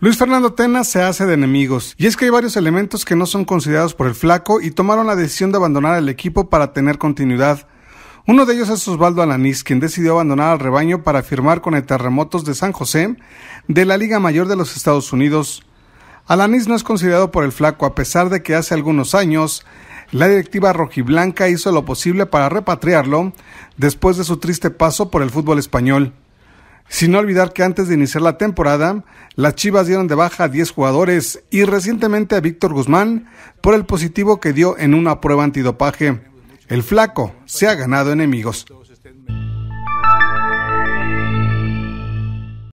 Luis Fernando Tena se hace de enemigos, y es que hay varios elementos que no son considerados por el flaco y tomaron la decisión de abandonar el equipo para tener continuidad. Uno de ellos es Osvaldo Alanís, quien decidió abandonar al rebaño para firmar con el Terremotos de San José de la Liga Mayor de los Estados Unidos. Alanís no es considerado por el flaco a pesar de que hace algunos años la directiva rojiblanca hizo lo posible para repatriarlo después de su triste paso por el fútbol español. Sin olvidar que antes de iniciar la temporada, las Chivas dieron de baja a 10 jugadores y recientemente a Víctor Guzmán por el positivo que dio en una prueba antidopaje. El flaco se ha ganado enemigos.